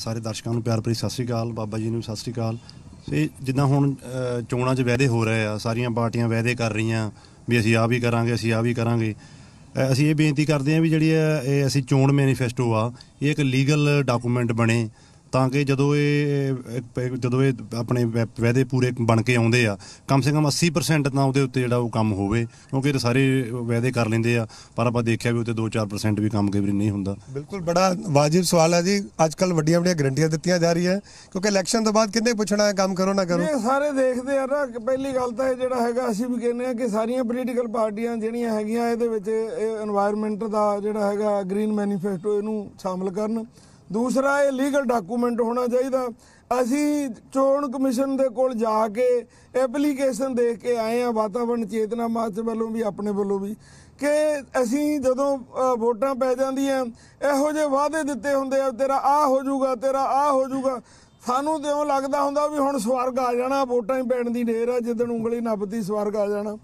ਸਾਰੇ ਦਰਸ਼ਕਾਂ ਨੂੰ ਪਿਆਰ ਭਰੀ ਸਤਿ ਸ੍ਰੀ ਅਕਾਲ ਬਾਬਾ ਜੀ ਨੂੰ ਸਤਿ ਸ੍ਰੀ ਅਕਾਲ ਤੇ ਜਿੱਦਾਂ ਹੁਣ ਚੋਣਾਂ 'ਚ ਵਾਅਦੇ ਹੋ ਰਹੇ ਆ ਸਾਰੀਆਂ ਪਾਰਟੀਆਂ ਵਾਅਦੇ ਕਰ ਰਹੀਆਂ ਵੀ ਅਸੀਂ ਆ ਵੀ ਕਰਾਂਗੇ ਅਸੀਂ ਆ ਵੀ ਕਰਾਂਗੇ ਅਸੀਂ ਇਹ ਬੇਨਤੀ ਕਰਦੇ ਹਾਂ ਵੀ ਜਿਹੜੀ ਇਹ ਅਸੀਂ ਚੋਣ ਮੈਨੀਫੈਸਟੋ ਆ ਇਹ ਇੱਕ ਲੀਗਲ ਡਾਕੂਮੈਂਟ ਬਣੇ ਤਾਂ ਕਿ ਜਦੋਂ ਇਹ ਜਦੋਂ ਇਹ ਆਪਣੇ ਵਾਅਦੇ ਪੂਰੇ ਬਣ ਕੇ ਆਉਂਦੇ ਆ ਕਮ ਸੇ ਕਮ 80% ਤਾਂ ਉਹਦੇ ਉੱਤੇ ਜਿਹੜਾ ਉਹ ਕੰਮ ਹੋਵੇ ਕਿਉਂਕਿ ਇਹ ਸਾਰੇ ਵਾਅਦੇ ਕਰ ਲੈਂਦੇ ਆ ਪਰ ਆਪਾਂ ਦੇਖਿਆ ਵੀ ਉੱਤੇ 2-4% ਵੀ ਕੰਮ ਕਈ ਨਹੀਂ ਹੁੰਦਾ ਬਿਲਕੁਲ ਬੜਾ ਵਾਜਿਬ ਸਵਾਲ ਹੈ ਜੀ ਅੱਜ ਕੱਲ ਵੱਡੀਆਂ ਵੱਡੀਆਂ ਗਰੰਟੀਆਂ ਦਿੱਤੀਆਂ ਜਾ ਰਹੀਆਂ ਕਿਉਂਕਿ ਇਲੈਕਸ਼ਨ ਤੋਂ ਬਾਅਦ ਕਿੰਨੇ ਪੁੱਛਣਾ ਹੈ ਕੰਮ ਕਰੋ ਨਾ ਕਰੋ ਇਹ ਸਾਰੇ ਦੇਖਦੇ ਆ ਨਾ ਕਿ ਪਹਿਲੀ ਗੱਲ ਤਾਂ ਇਹ ਜਿਹੜਾ ਹੈਗਾ ਅਸੀਂ ਵੀ ਕਹਿੰਦੇ ਆ ਕਿ ਸਾਰੀਆਂ ਪੋਲੀਟੀਕਲ ਪਾਰਟੀਆਂ ਜਿਹੜੀਆਂ ਹੈਗੀਆਂ ਇਹਦੇ ਵਿੱਚ ਇਹ এনवायरमेंट ਦਾ ਜਿਹੜਾ ਹੈਗਾ ਗ੍ਰੀਨ ਮੈਨੀਫੈਸਟੋ ਇਹਨੂੰ ਸ਼ਾਮਲ ਕਰਨ ਦੂਸਰਾ ਇਹ ਲੀਗਲ ਡਾਕੂਮੈਂਟ ਹੋਣਾ ਚਾਹੀਦਾ ਅਸੀਂ ਚੋਣ ਕਮਿਸ਼ਨ ਦੇ ਕੋਲ ਜਾ ਕੇ ਐਪਲੀਕੇਸ਼ਨ ਦੇ ਕੇ ਆਏ ਆ ਵਾਤਾਵਰਣ ਚੇਤਨਾ ਮਾਰਚ ਵੱਲੋਂ ਵੀ ਆਪਣੇ ਵੱਲੋਂ ਵੀ ਕਿ ਅਸੀਂ ਜਦੋਂ ਵੋਟਾਂ ਪੈ ਜਾਂਦੀਆਂ ਇਹੋ ਜਿਹੇ ਵਾਅਦੇ ਦਿੱਤੇ ਹੁੰਦੇ ਆ ਤੇਰਾ ਆ ਹੋ ਜਾਊਗਾ ਤੇਰਾ ਆ ਹੋ ਜਾਊਗਾ ਸਾਨੂੰ ਤੇ ਉਹ ਲੱਗਦਾ ਹੁੰਦਾ ਵੀ ਹੁਣ ਸਵਰਗ ਆ ਜਾਣਾ ਵੋਟਾਂ ਹੀ ਪੈਣ ਦੀ ਢੇਰ ਆ ਜਿੱਦਣ ਉਂਗਲੀ ਨੱਪਦੀ ਸਵਰਗ ਆ ਜਾਣਾ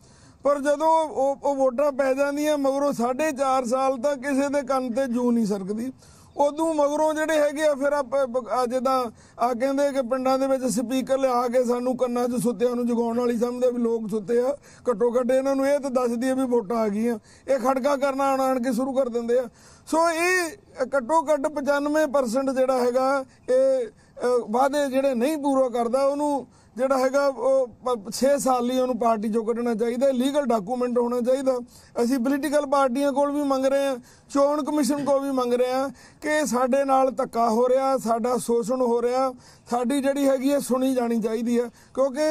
ਪਰ ਜਦੋਂ ਉਹ ਵੋਟਾਂ ਪੈ ਜਾਂਦੀਆਂ ਮਗਰੋਂ 4.5 ਸਾਲ ਤੱਕ ਕਿਸੇ ਦੇ ਕੰਨ ਤੇ ਜੂ ਨਹੀਂ ਸਰਕਦੀ ਉਦੋਂ ਮਗਰੋਂ ਜਿਹੜੇ ਹੈਗੇ ਆ ਫਿਰ ਆ ਜਿੱਦਾਂ ਆ ਕਹਿੰਦੇ ਕਿ ਪਿੰਡਾਂ ਦੇ ਵਿੱਚ ਸਪੀਕਰ ਲਿਆ ਕੇ ਸਾਨੂੰ ਕੰਨਾਂ 'ਚ ਸੁੱਤਿਆਂ ਨੂੰ ਜਗਾਉਣ ਵਾਲੀ ਸਮਝਦੇ ਵੀ ਲੋਕ ਸੁੱਤੇ ਆ ਘੱਟੋ ਘੱਟ ਇਹਨਾਂ ਨੂੰ ਇਹ ਤਾਂ ਦੱਸਦੀ ਆ ਵੀ ਵੋਟਾਂ ਆ ਗਈਆਂ ਇਹ ਖੜਕਾ ਕਰਨਾ ਆਣ ਆਣ ਕੇ ਸ਼ੁਰੂ ਕਰ ਦਿੰਦੇ ਆ ਸੋ ਇਹ ਘੱਟੋ ਘੱਟ 95% ਜਿਹੜਾ ਹੈਗਾ ਇਹ ਵਾਅਦੇ ਜਿਹੜੇ ਨਹੀਂ ਪੂਰਾ ਕਰਦਾ ਉਹਨੂੰ ਜਿਹੜਾ ਹੈਗਾ ਉਹ 6 ਸਾਲ ਲਈ ਉਹਨੂੰ ਪਾਰਟੀ ਚੋਂ ਕੱਢਣਾ ਚਾਹੀਦਾ ਲੀਗਲ ਡਾਕੂਮੈਂਟ ਹੋਣਾ ਚਾਹੀਦਾ ਅਸੀਂ ਪੋਲੀਟੀਕਲ ਪਾਰਟੀਆਂ ਕੋਲ ਵੀ ਮੰਗ ਰਹੇ ਹਾਂ ਚੋਣ ਕਮਿਸ਼ਨ ਕੋਲ ਵੀ ਮੰਗ ਰਹੇ ਹਾਂ ਕਿ ਸਾਡੇ ਨਾਲ ਧੱਕਾ ਹੋ ਰਿਹਾ ਸਾਡਾ ਸ਼ੋਸ਼ਣ ਹੋ ਰਿਹਾ ਸਾਡੀ ਜਿਹੜੀ ਹੈਗੀ ਹੈ ਸੁਣੀ ਜਾਣੀ ਚਾਹੀਦੀ ਹੈ ਕਿਉਂਕਿ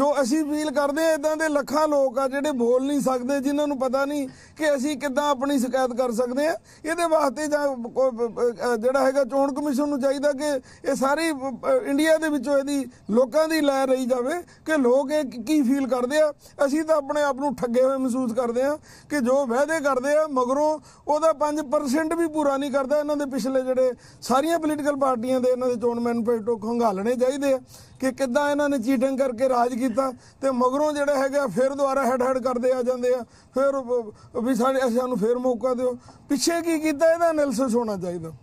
ਜੋ ਅਸੀਂ ਫੀਲ ਕਰਦੇ ਆ ਇਦਾਂ ਦੇ ਲੱਖਾਂ ਲੋਕ ਆ ਜਿਹੜੇ ਬੋਲ ਨਹੀਂ ਸਕਦੇ ਜਿਨ੍ਹਾਂ ਨੂੰ ਪਤਾ ਨਹੀਂ ਕਿ ਅਸੀਂ ਕਿੱਦਾਂ ਆਪਣੀ ਸ਼ਿਕਾਇਤ ਕਰ ਸਕਦੇ ਆ ਇਹਦੇ ਵਾਸਤੇ ਜਿਹੜਾ ਹੈਗਾ ਚੋਣ ਕਮਿਸ਼ਨ ਨੂੰ ਚਾਹੀਦਾ ਕਿ ਇਹ ਸਾਰੀ ਇੰਡੀਆ ਦੇ ਵਿੱਚੋਂ ਇਹਦੀ ਲੋਕਾਂ ਦੀ ਲਹਿਰ ਰਹੀ ਜਾਵੇ ਕਿ ਲੋਕ ਇਹ ਕੀ ਫੀਲ ਕਰਦੇ ਆ ਅਸੀਂ ਤਾਂ ਆਪਣੇ ਆਪ ਨੂੰ ਠੱਗੇ ਹੋਏ ਮਹਿਸੂਸ ਕਰਦੇ ਆ ਕਿ ਜੋ ਵਾਅਦੇ ਕਰਦੇ ਆ ਮਗਰੋਂ ਉਹਦਾ 5% ਵੀ ਪੂਰਾ ਨਹੀਂ ਕਰਦਾ ਇਹਨਾਂ ਦੇ ਪਿਛਲੇ ਜਿਹੜੇ ਸਾਰੀਆਂ ਪੋਲੀਟੀਕਲ ਪਾਰਟੀਆਂ ਦੇ ਇਹਨਾਂ ਦੇ ਚੋਣ ਮੈਨੀਫੈਸਟੋ ਖੰਗਾਲਣੇ ਚਾਹੀਦੇ ਆ ਕਿ ਕਿੱਦਾਂ ਇਹਨਾਂ ਨੇ ਚੀਟਿੰਗ ਕਰਕੇ ਰਾਜ ਕੀਤਾ ਤੇ ਮਗਰੋਂ ਜਿਹੜਾ ਹੈਗਾ ਫਿਰ ਦੁਬਾਰਾ ਹੈਡ ਹੈਡ ਕਰਦੇ ਆ ਜਾਂਦੇ ਆ ਫਿਰ ਵੀ ਸਾਡੇ ਸਾਨੂੰ ਫਿਰ ਮੌਕਾ ਦਿਓ ਪਿੱਛੇ ਕੀ ਕੀਤਾ ਇਹਦਾ ਐਨਾਲਿਸਿਸ ਹੋਣਾ ਚਾਹੀਦਾ